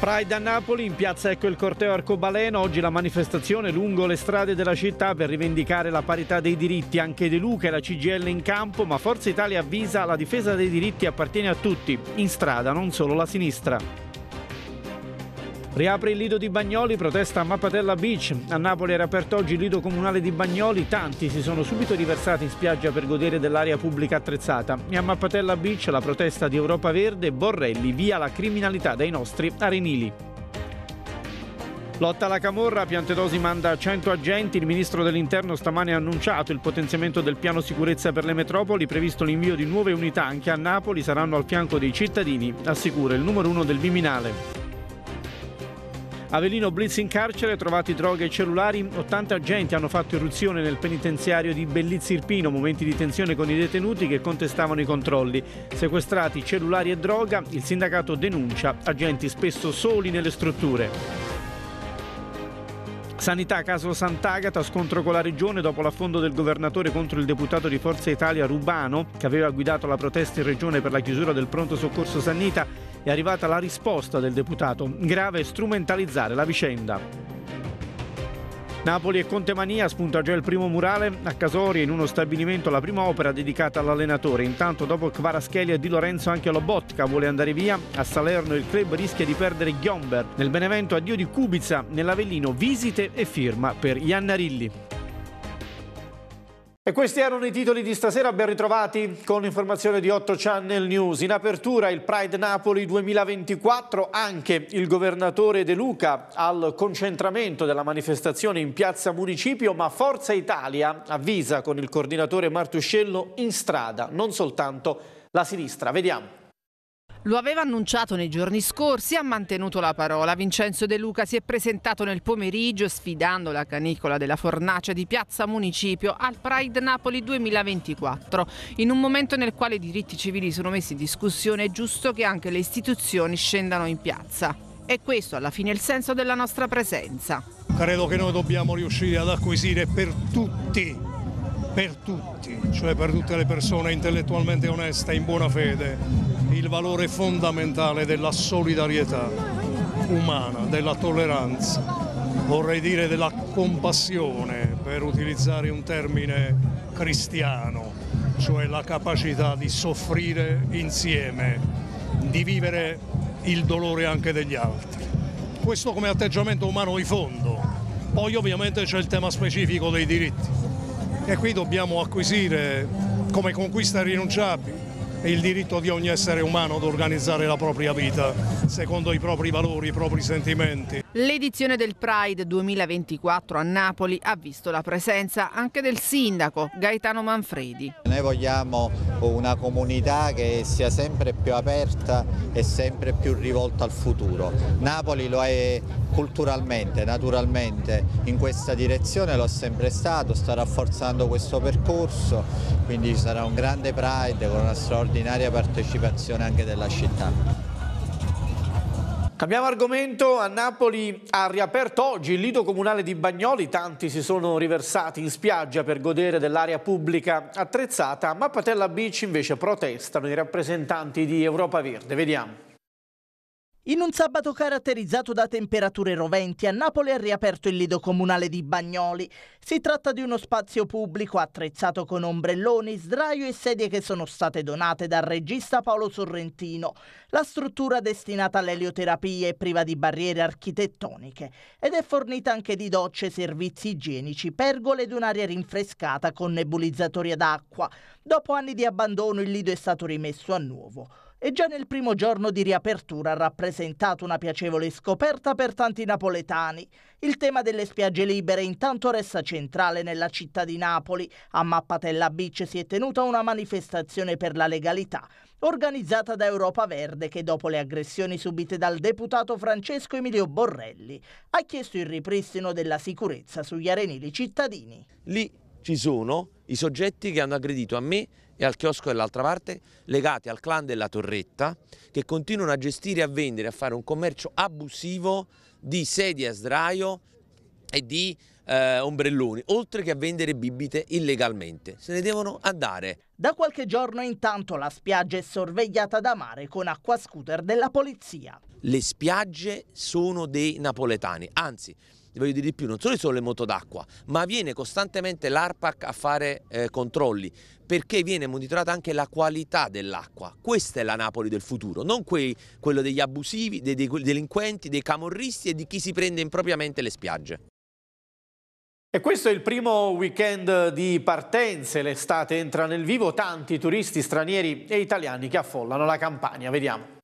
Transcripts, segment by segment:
Pride a Napoli, in piazza ecco il corteo arcobaleno, oggi la manifestazione lungo le strade della città per rivendicare la parità dei diritti, anche De Luca e la CGL in campo, ma Forza Italia avvisa la difesa dei diritti appartiene a tutti, in strada non solo la sinistra. Riapre il lido di Bagnoli, protesta a Mappatella Beach. A Napoli era aperto oggi il lido comunale di Bagnoli, tanti si sono subito riversati in spiaggia per godere dell'aria pubblica attrezzata. E a Mappatella Beach la protesta di Europa Verde, Borrelli, via la criminalità dai nostri arenili. Lotta alla Camorra, Piantedosi manda 100 agenti, il ministro dell'interno stamane ha annunciato il potenziamento del piano sicurezza per le metropoli, previsto l'invio di nuove unità anche a Napoli, saranno al fianco dei cittadini, assicura il numero uno del Viminale. Avellino blitz in carcere, trovati droghe e cellulari, 80 agenti hanno fatto irruzione nel penitenziario di Bellizzi Irpino, momenti di tensione con i detenuti che contestavano i controlli. Sequestrati cellulari e droga, il sindacato denuncia agenti spesso soli nelle strutture. Sanità, caso Sant'Agata, scontro con la regione dopo l'affondo del governatore contro il deputato di Forza Italia Rubano, che aveva guidato la protesta in regione per la chiusura del pronto soccorso Sannita è arrivata la risposta del deputato. Grave strumentalizzare la vicenda. Napoli e Contemania spunta già il primo murale a Casoria in uno stabilimento la prima opera dedicata all'allenatore. Intanto dopo Kvaraschelli e Di Lorenzo anche Lobotka vuole andare via. A Salerno il club rischia di perdere Ghiomber. Nel Benevento addio di Kubica. nell'Avellino visite e firma per Iannarilli. E questi erano i titoli di stasera, ben ritrovati con l'informazione di 8 Channel News. In apertura il Pride Napoli 2024, anche il governatore De Luca al concentramento della manifestazione in piazza Municipio, ma Forza Italia avvisa con il coordinatore Martuscello in strada, non soltanto la sinistra. Vediamo. Lo aveva annunciato nei giorni scorsi e ha mantenuto la parola. Vincenzo De Luca si è presentato nel pomeriggio sfidando la canicola della fornace di Piazza Municipio al Pride Napoli 2024. In un momento nel quale i diritti civili sono messi in discussione è giusto che anche le istituzioni scendano in piazza. E questo alla fine è il senso della nostra presenza. Credo che noi dobbiamo riuscire ad acquisire per tutti per tutti, cioè per tutte le persone intellettualmente oneste, in buona fede, il valore fondamentale della solidarietà umana, della tolleranza, vorrei dire della compassione, per utilizzare un termine cristiano, cioè la capacità di soffrire insieme, di vivere il dolore anche degli altri. Questo come atteggiamento umano di fondo. Poi ovviamente c'è il tema specifico dei diritti e qui dobbiamo acquisire come conquista irrinunciabile il diritto di ogni essere umano ad organizzare la propria vita secondo i propri valori, i propri sentimenti. L'edizione del Pride 2024 a Napoli ha visto la presenza anche del sindaco Gaetano Manfredi. Noi vogliamo una comunità che sia sempre più aperta e sempre più rivolta al futuro. Napoli lo è culturalmente, naturalmente in questa direzione lo è sempre stato, sta rafforzando questo percorso, quindi sarà un grande Pride con una straordinaria partecipazione anche della città. Cambiamo argomento, a Napoli ha riaperto oggi il lido comunale di Bagnoli, tanti si sono riversati in spiaggia per godere dell'aria pubblica attrezzata, ma Patella Beach invece protestano i rappresentanti di Europa Verde, vediamo. In un sabato caratterizzato da temperature roventi, a Napoli è riaperto il lido comunale di Bagnoli. Si tratta di uno spazio pubblico attrezzato con ombrelloni, sdraio e sedie che sono state donate dal regista Paolo Sorrentino. La struttura destinata all'elioterapia è priva di barriere architettoniche ed è fornita anche di docce, servizi igienici, pergole ed un'aria rinfrescata con nebulizzatori ad acqua. Dopo anni di abbandono il lido è stato rimesso a nuovo e già nel primo giorno di riapertura ha rappresentato una piacevole scoperta per tanti napoletani. Il tema delle spiagge libere intanto resta centrale nella città di Napoli. A Mappatella Beach si è tenuta una manifestazione per la legalità, organizzata da Europa Verde che dopo le aggressioni subite dal deputato Francesco Emilio Borrelli ha chiesto il ripristino della sicurezza sugli arenili cittadini. Lì ci sono i soggetti che hanno aggredito a me e al chiosco dall'altra parte, legati al clan della Torretta, che continuano a gestire, a vendere, a fare un commercio abusivo di sedie a sdraio e di eh, ombrelloni, oltre che a vendere bibite illegalmente. Se ne devono andare. Da qualche giorno intanto la spiaggia è sorvegliata da mare con acqua scooter della polizia. Le spiagge sono dei napoletani, anzi voglio dire di più, non sono solo le moto d'acqua, ma viene costantemente l'ARPAC a fare eh, controlli perché viene monitorata anche la qualità dell'acqua. Questa è la Napoli del futuro, non quei, quello degli abusivi, dei, dei delinquenti, dei camorristi e di chi si prende impropriamente le spiagge. E questo è il primo weekend di partenze, l'estate entra nel vivo, tanti turisti stranieri e italiani che affollano la campagna, vediamo.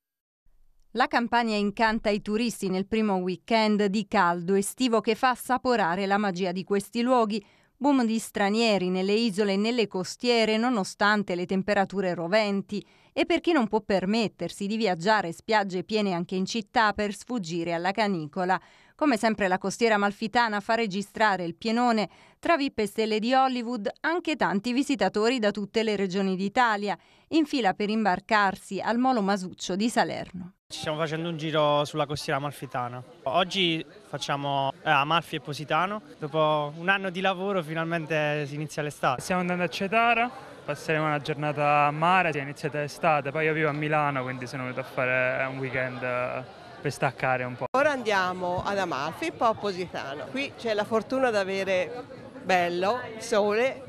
La campagna incanta i turisti nel primo weekend di caldo estivo che fa assaporare la magia di questi luoghi. Boom di stranieri nelle isole e nelle costiere nonostante le temperature roventi e per chi non può permettersi di viaggiare spiagge piene anche in città per sfuggire alla canicola. Come sempre la costiera malfitana fa registrare il pienone tra VIP e stelle di Hollywood anche tanti visitatori da tutte le regioni d'Italia in fila per imbarcarsi al molo Masuccio di Salerno. Ci stiamo facendo un giro sulla costiera amalfitana. Oggi facciamo eh, Amalfi e Positano. Dopo un anno di lavoro finalmente si inizia l'estate. Stiamo andando a Cetara, passeremo una giornata a mare, si è iniziata l'estate, poi io vivo a Milano quindi sono venuto a fare un weekend eh, per staccare un po'. Ora andiamo ad Amalfi, poi a Positano. Qui c'è la fortuna di avere bello, sole,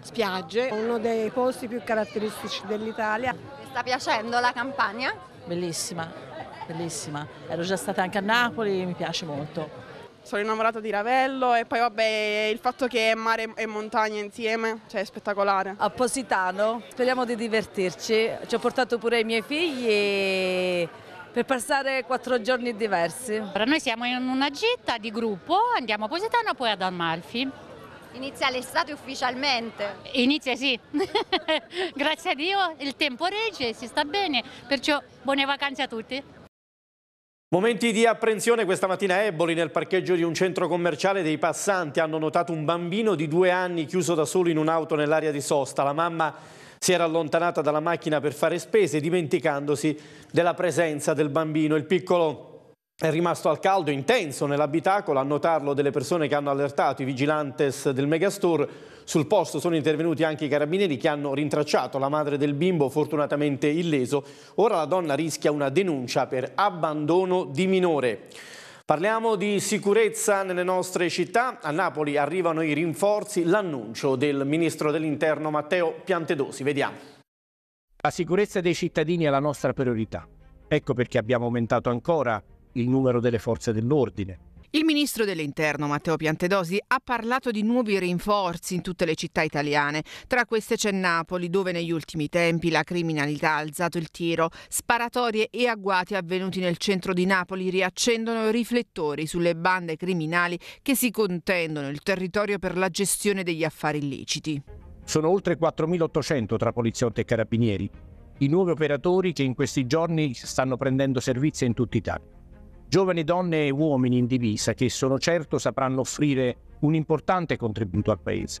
spiagge. Uno dei posti più caratteristici dell'Italia. Mi sta piacendo la campagna? bellissima, bellissima. Ero già stata anche a Napoli, mi piace molto. Sono innamorata di Ravello e poi vabbè il fatto che è mare e montagna insieme, cioè è spettacolare. A Positano speriamo di divertirci, ci ho portato pure i miei figli per passare quattro giorni diversi. Ora noi siamo in una gita di gruppo, andiamo a Positano e poi ad Amalfi. Inizia l'estate ufficialmente? Inizia sì, grazie a Dio il tempo regge, si sta bene, perciò buone vacanze a tutti. Momenti di apprensione questa mattina a Eboli nel parcheggio di un centro commerciale dei passanti hanno notato un bambino di due anni chiuso da solo in un'auto nell'area di sosta. La mamma si era allontanata dalla macchina per fare spese dimenticandosi della presenza del bambino. Il piccolo è rimasto al caldo intenso nell'abitacolo a notarlo delle persone che hanno allertato i vigilantes del Megastore. Sul posto sono intervenuti anche i carabinieri che hanno rintracciato la madre del bimbo fortunatamente illeso. Ora la donna rischia una denuncia per abbandono di minore. Parliamo di sicurezza nelle nostre città. A Napoli arrivano i rinforzi, l'annuncio del ministro dell'interno Matteo Piantedosi. Vediamo. La sicurezza dei cittadini è la nostra priorità. Ecco perché abbiamo aumentato ancora il numero delle forze dell'ordine. Il ministro dell'Interno Matteo Piantedosi ha parlato di nuovi rinforzi in tutte le città italiane. Tra queste c'è Napoli, dove negli ultimi tempi la criminalità ha alzato il tiro. Sparatorie e agguati avvenuti nel centro di Napoli riaccendono riflettori sulle bande criminali che si contendono il territorio per la gestione degli affari illeciti. Sono oltre 4.800 tra poliziotti e carabinieri, i nuovi operatori che in questi giorni stanno prendendo servizio in tutta Italia giovani donne e uomini in divisa che sono certo sapranno offrire un importante contributo al Paese.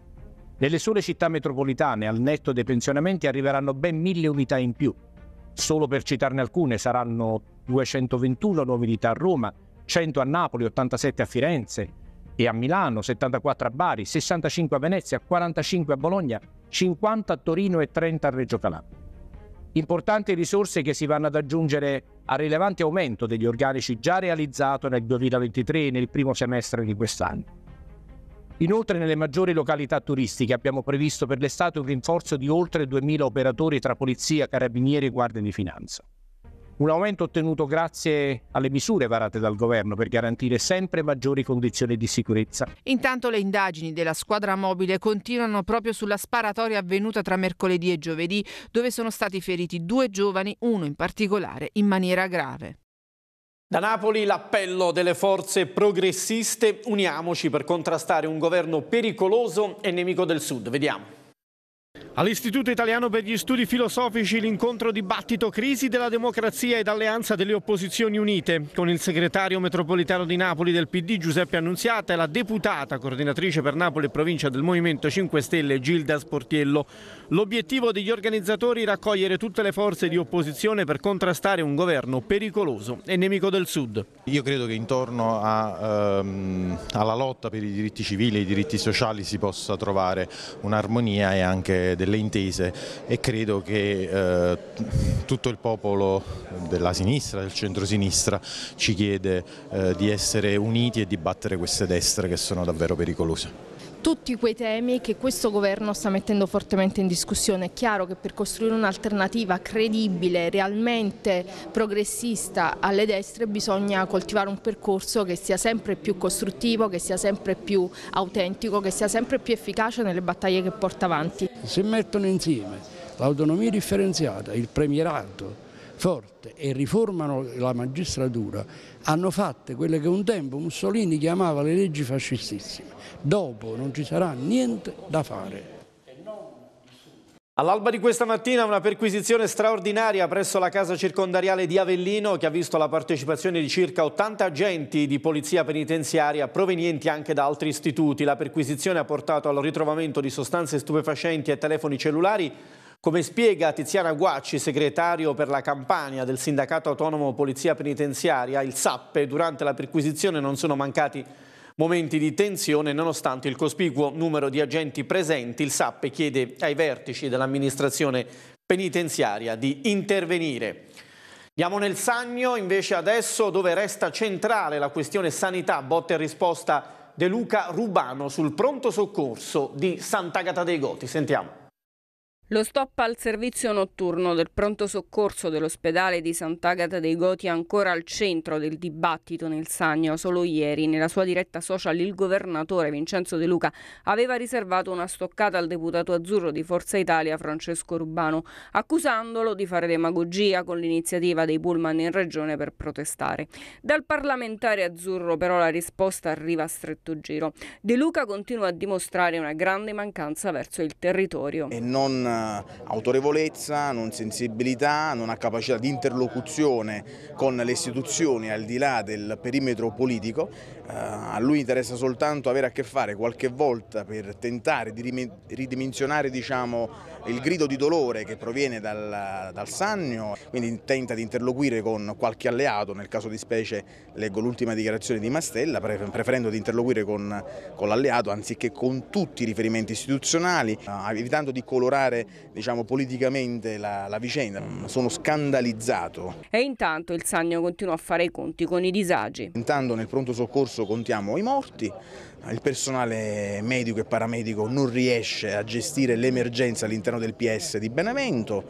Nelle sole città metropolitane, al netto dei pensionamenti, arriveranno ben mille unità in più. Solo per citarne alcune saranno 221 nuove unità a Roma, 100 a Napoli, 87 a Firenze e a Milano, 74 a Bari, 65 a Venezia, 45 a Bologna, 50 a Torino e 30 a Reggio Calabria. Importanti risorse che si vanno ad aggiungere al rilevante aumento degli organici già realizzato nel 2023 e nel primo semestre di quest'anno. Inoltre nelle maggiori località turistiche abbiamo previsto per l'estate un rinforzo di oltre 2.000 operatori tra polizia, carabinieri e guardie di finanza. Un aumento ottenuto grazie alle misure varate dal governo per garantire sempre maggiori condizioni di sicurezza. Intanto le indagini della squadra mobile continuano proprio sulla sparatoria avvenuta tra mercoledì e giovedì, dove sono stati feriti due giovani, uno in particolare in maniera grave. Da Napoli l'appello delle forze progressiste, uniamoci per contrastare un governo pericoloso e nemico del Sud. Vediamo. All'Istituto Italiano per gli Studi Filosofici l'incontro dibattito crisi della democrazia ed alleanza delle opposizioni unite con il segretario metropolitano di Napoli del PD Giuseppe Annunziata e la deputata coordinatrice per Napoli e provincia del Movimento 5 Stelle Gilda Sportiello. L'obiettivo degli organizzatori è raccogliere tutte le forze di opposizione per contrastare un governo pericoloso e nemico del Sud. Io credo che intorno a, ehm, alla lotta per i diritti civili e i diritti sociali si possa trovare un'armonia e anche delle intese e credo che eh, tutto il popolo della sinistra, del centrosinistra ci chiede eh, di essere uniti e di battere queste destre che sono davvero pericolose tutti quei temi che questo governo sta mettendo fortemente in discussione. È chiaro che per costruire un'alternativa credibile, realmente progressista alle destre bisogna coltivare un percorso che sia sempre più costruttivo, che sia sempre più autentico, che sia sempre più efficace nelle battaglie che porta avanti. Si mettono insieme l'autonomia differenziata, il premierato, forte e riformano la magistratura, hanno fatto quelle che un tempo Mussolini chiamava le leggi fascistissime. Dopo non ci sarà niente da fare. All'alba di questa mattina una perquisizione straordinaria presso la casa circondariale di Avellino che ha visto la partecipazione di circa 80 agenti di polizia penitenziaria provenienti anche da altri istituti. La perquisizione ha portato al ritrovamento di sostanze stupefacenti e telefoni cellulari come spiega Tiziana Guacci, segretario per la campagna del Sindacato Autonomo Polizia Penitenziaria, il SAP, durante la perquisizione non sono mancati momenti di tensione nonostante il cospicuo numero di agenti presenti. Il SAP chiede ai vertici dell'amministrazione penitenziaria di intervenire. Andiamo nel Sannio, invece adesso dove resta centrale la questione sanità, botta e risposta De Luca Rubano sul pronto soccorso di Sant'Agata dei Goti. Sentiamo. Lo stop al servizio notturno del pronto soccorso dell'ospedale di Sant'Agata dei Goti è ancora al centro del dibattito nel Sagno. Solo ieri, nella sua diretta social, il governatore Vincenzo De Luca aveva riservato una stoccata al deputato azzurro di Forza Italia Francesco Rubano, accusandolo di fare demagogia con l'iniziativa dei pullman in regione per protestare. Dal parlamentare azzurro però la risposta arriva a stretto giro. De Luca continua a dimostrare una grande mancanza verso il territorio. E non autorevolezza, non sensibilità, non ha capacità di interlocuzione con le istituzioni al di là del perimetro politico. Eh, a lui interessa soltanto avere a che fare qualche volta per tentare di ridimensionare diciamo, il grido di dolore che proviene dal, dal Sannio, quindi tenta di interloquire con qualche alleato, nel caso di specie leggo l'ultima dichiarazione di Mastella, preferendo di interloquire con, con l'alleato anziché con tutti i riferimenti istituzionali, eh, evitando di colorare diciamo, politicamente la, la vicenda. Sono scandalizzato. E intanto il Sannio continua a fare i conti con i disagi. Intanto nel pronto soccorso contiamo i morti, il personale medico e paramedico non riesce a gestire l'emergenza all'interno del PS di Benevento,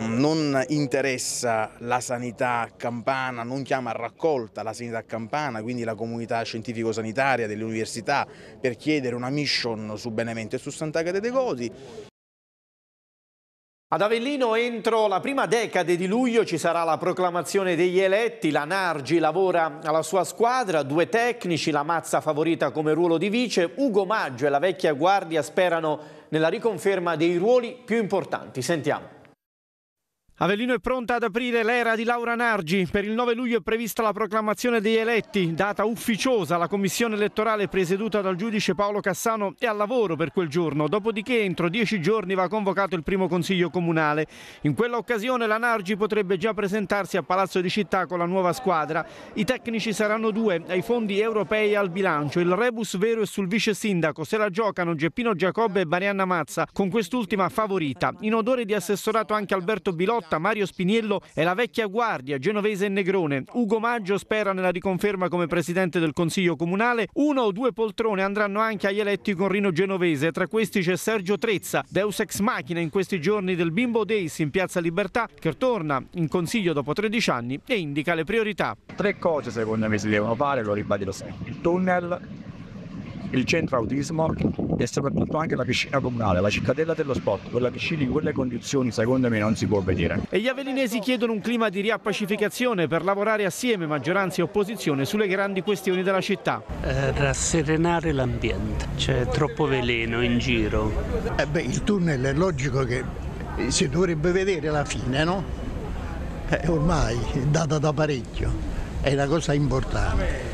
mm, non interessa la sanità campana, non chiama a raccolta la sanità campana, quindi la comunità scientifico-sanitaria dell'università per chiedere una mission su Benevento e su Sant'Agata dei Godi. Ad Avellino entro la prima decade di luglio ci sarà la proclamazione degli eletti, la Nargi lavora alla sua squadra, due tecnici, la Mazza favorita come ruolo di vice, Ugo Maggio e la vecchia guardia sperano nella riconferma dei ruoli più importanti. Sentiamo. Avellino è pronta ad aprire l'era di Laura Nargi. Per il 9 luglio è prevista la proclamazione degli eletti, data ufficiosa alla commissione elettorale presieduta dal giudice Paolo Cassano è al lavoro per quel giorno, dopodiché entro dieci giorni va convocato il primo consiglio comunale. In quell'occasione la Nargi potrebbe già presentarsi a Palazzo di Città con la nuova squadra. I tecnici saranno due, ai fondi europei e al bilancio. Il rebus vero è sul vice sindaco, se la giocano Geppino Giacobbe e Marianna Mazza, con quest'ultima favorita. In odore di assessorato anche Alberto Bilotti lotta Mario Spiniello è la vecchia guardia genovese e negrone. Ugo Maggio spera nella riconferma come presidente del Consiglio Comunale. Una o due poltrone andranno anche agli eletti con Rino Genovese. Tra questi c'è Sergio Trezza, deus ex machina in questi giorni del Bimbo Days in Piazza Libertà, che torna in Consiglio dopo 13 anni e indica le priorità. Tre cose secondo me si devono fare, lo ribadito sempre. Il tunnel, il centro autismo e soprattutto anche la piscina comunale, la cittadella dello sport, con la piscina in quelle condizioni secondo me non si può vedere. E gli avellinesi chiedono un clima di riappacificazione per lavorare assieme maggioranza e opposizione sulle grandi questioni della città. Eh, rasserenare l'ambiente, c'è troppo veleno in giro. Eh beh, il tunnel è logico che si dovrebbe vedere la fine, no? Eh, ormai è data da parecchio, è una cosa importante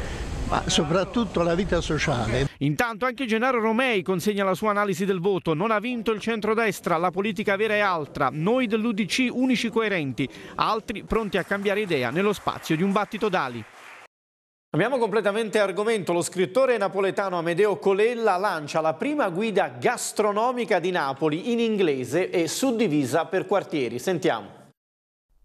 ma soprattutto la vita sociale. Intanto anche Gennaro Romei consegna la sua analisi del voto. Non ha vinto il centrodestra, la politica vera è altra. Noi dell'Udc unici coerenti, altri pronti a cambiare idea nello spazio di un battito d'ali. Abbiamo completamente argomento. Lo scrittore napoletano Amedeo Colella lancia la prima guida gastronomica di Napoli in inglese e suddivisa per quartieri. Sentiamo.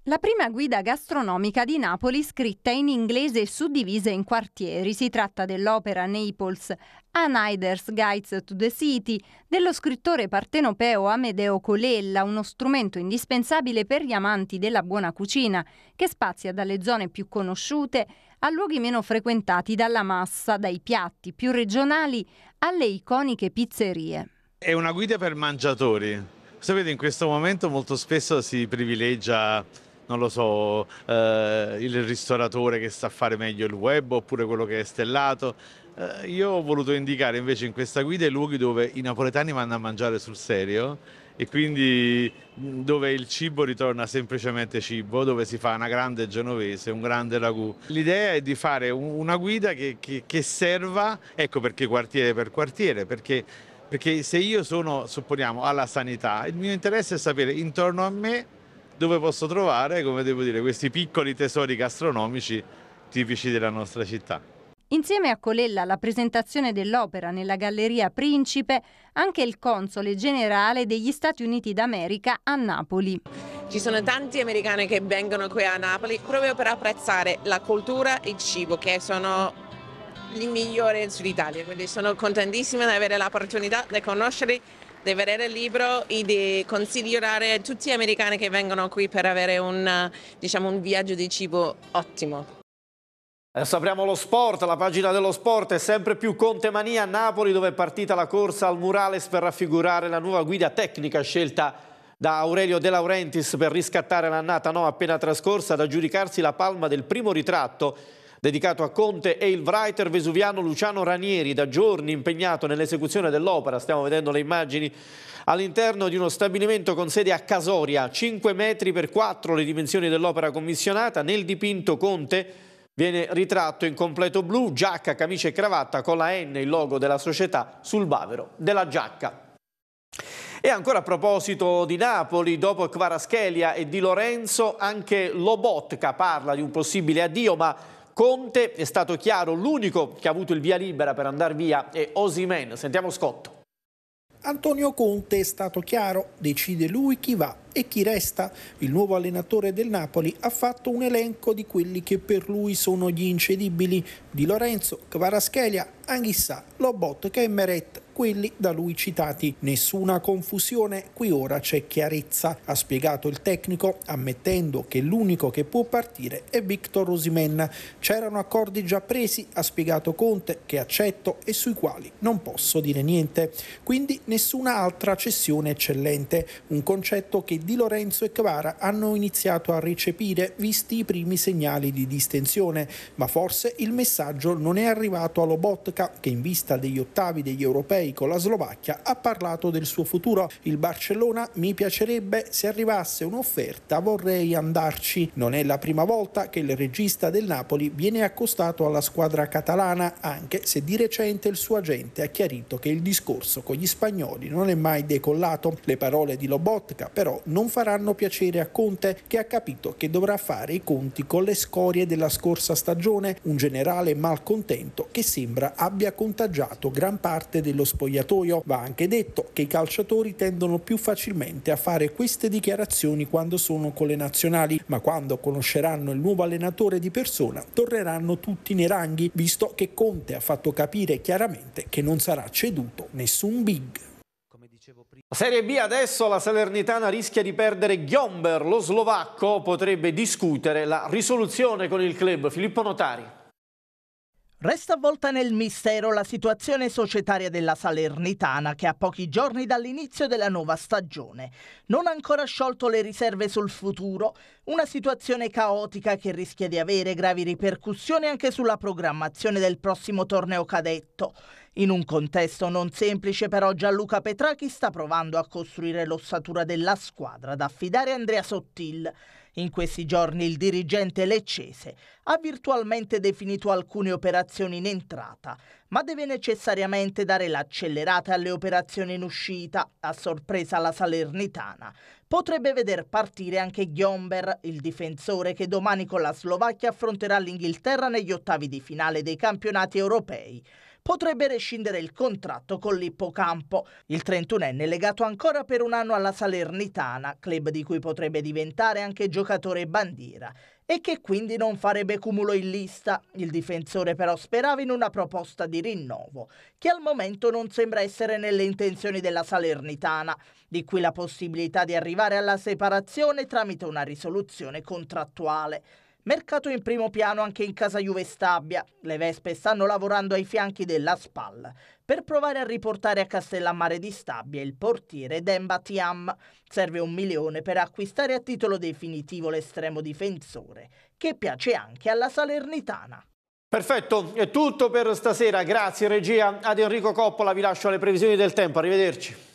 La prima guida gastronomica di Napoli scritta in inglese e suddivisa in quartieri. Si tratta dell'opera Naples Anider's Guides to the City dello scrittore partenopeo Amedeo Colella, uno strumento indispensabile per gli amanti della buona cucina, che spazia dalle zone più conosciute a luoghi meno frequentati dalla massa, dai piatti più regionali alle iconiche pizzerie. È una guida per mangiatori. Sapete, in questo momento molto spesso si privilegia non lo so, eh, il ristoratore che sa fare meglio il web oppure quello che è stellato. Eh, io ho voluto indicare invece in questa guida i luoghi dove i napoletani vanno a mangiare sul serio e quindi mm, dove il cibo ritorna semplicemente cibo, dove si fa una grande genovese, un grande ragù. L'idea è di fare una guida che, che, che serva, ecco perché quartiere per quartiere, perché perché se io sono, supponiamo, alla sanità, il mio interesse è sapere intorno a me dove posso trovare, come devo dire, questi piccoli tesori gastronomici tipici della nostra città. Insieme a Colella alla presentazione dell'opera nella Galleria Principe, anche il console generale degli Stati Uniti d'America a Napoli. Ci sono tanti americani che vengono qui a Napoli proprio per apprezzare la cultura e il cibo, che sono i migliori in Sud Italia. Quindi sono contentissima di avere l'opportunità di conoscere di vedere il libro e di consigliare a tutti gli americani che vengono qui per avere un, diciamo, un viaggio di cibo ottimo. Adesso apriamo lo sport, la pagina dello sport è sempre più contemania a Napoli dove è partita la corsa al murales per raffigurare la nuova guida tecnica scelta da Aurelio De Laurentiis per riscattare l'annata no appena trascorsa ad aggiudicarsi la palma del primo ritratto Dedicato a Conte e il writer vesuviano Luciano Ranieri, da giorni impegnato nell'esecuzione dell'opera, stiamo vedendo le immagini, all'interno di uno stabilimento con sede a Casoria, 5 metri per 4 le dimensioni dell'opera commissionata, nel dipinto Conte viene ritratto in completo blu, giacca, camicia e cravatta con la N, il logo della società, sul bavero della giacca. E ancora a proposito di Napoli, dopo Kvaraschelia e Di Lorenzo, anche Lobotka parla di un possibile addio, ma Conte è stato chiaro, l'unico che ha avuto il via libera per andare via è Osimen. Sentiamo Scotto. Antonio Conte è stato chiaro, decide lui chi va e chi resta. Il nuovo allenatore del Napoli ha fatto un elenco di quelli che per lui sono gli incedibili, Di Lorenzo, Kvaraschelia, Anghissà, Lobot, Kemmeret, quelli da lui citati. Nessuna confusione, qui ora c'è chiarezza, ha spiegato il tecnico, ammettendo che l'unico che può partire è Victor Rosimen. C'erano accordi già presi, ha spiegato Conte, che accetto e sui quali non posso dire niente. Quindi nessuna altra cessione eccellente, un concetto che Di Lorenzo e Cavara hanno iniziato a recepire visti i primi segnali di distensione, ma forse il messaggio non è arrivato allo Botka che in vista degli ottavi degli europei europei con la Slovacchia, ha parlato del suo futuro. Il Barcellona mi piacerebbe se arrivasse un'offerta, vorrei andarci. Non è la prima volta che il regista del Napoli viene accostato alla squadra catalana, anche se di recente il suo agente ha chiarito che il discorso con gli spagnoli non è mai decollato. Le parole di Lobotka però non faranno piacere a Conte, che ha capito che dovrà fare i conti con le scorie della scorsa stagione, un generale malcontento che sembra abbia contagiato gran parte dello spogliatoio. Va anche detto che i calciatori tendono più facilmente a fare queste dichiarazioni quando sono con le nazionali, ma quando conosceranno il nuovo allenatore di persona torneranno tutti nei ranghi, visto che Conte ha fatto capire chiaramente che non sarà ceduto nessun big. Serie B adesso la Salernitana rischia di perdere Gomber, lo slovacco potrebbe discutere la risoluzione con il club. Filippo Notari. Resta avvolta nel mistero la situazione societaria della Salernitana che a pochi giorni dall'inizio della nuova stagione non ha ancora sciolto le riserve sul futuro, una situazione caotica che rischia di avere gravi ripercussioni anche sulla programmazione del prossimo torneo cadetto. In un contesto non semplice però Gianluca Petrachi sta provando a costruire l'ossatura della squadra da affidare a Andrea Sottil. In questi giorni il dirigente leccese ha virtualmente definito alcune operazioni in entrata, ma deve necessariamente dare l'accelerata alle operazioni in uscita, a sorpresa la Salernitana. Potrebbe veder partire anche Ghiomber, il difensore che domani con la Slovacchia affronterà l'Inghilterra negli ottavi di finale dei campionati europei potrebbe rescindere il contratto con l'Ippocampo. Il 31enne è legato ancora per un anno alla Salernitana, club di cui potrebbe diventare anche giocatore bandiera e che quindi non farebbe cumulo in lista. Il difensore però sperava in una proposta di rinnovo, che al momento non sembra essere nelle intenzioni della Salernitana, di cui la possibilità di arrivare alla separazione tramite una risoluzione contrattuale. Mercato in primo piano anche in casa Juve Stabia. Le Vespe stanno lavorando ai fianchi della SPAL per provare a riportare a Castellammare di Stabia il portiere Demba Tiam. Serve un milione per acquistare a titolo definitivo l'estremo difensore, che piace anche alla Salernitana. Perfetto, è tutto per stasera. Grazie regia ad Enrico Coppola, vi lascio alle previsioni del tempo. Arrivederci.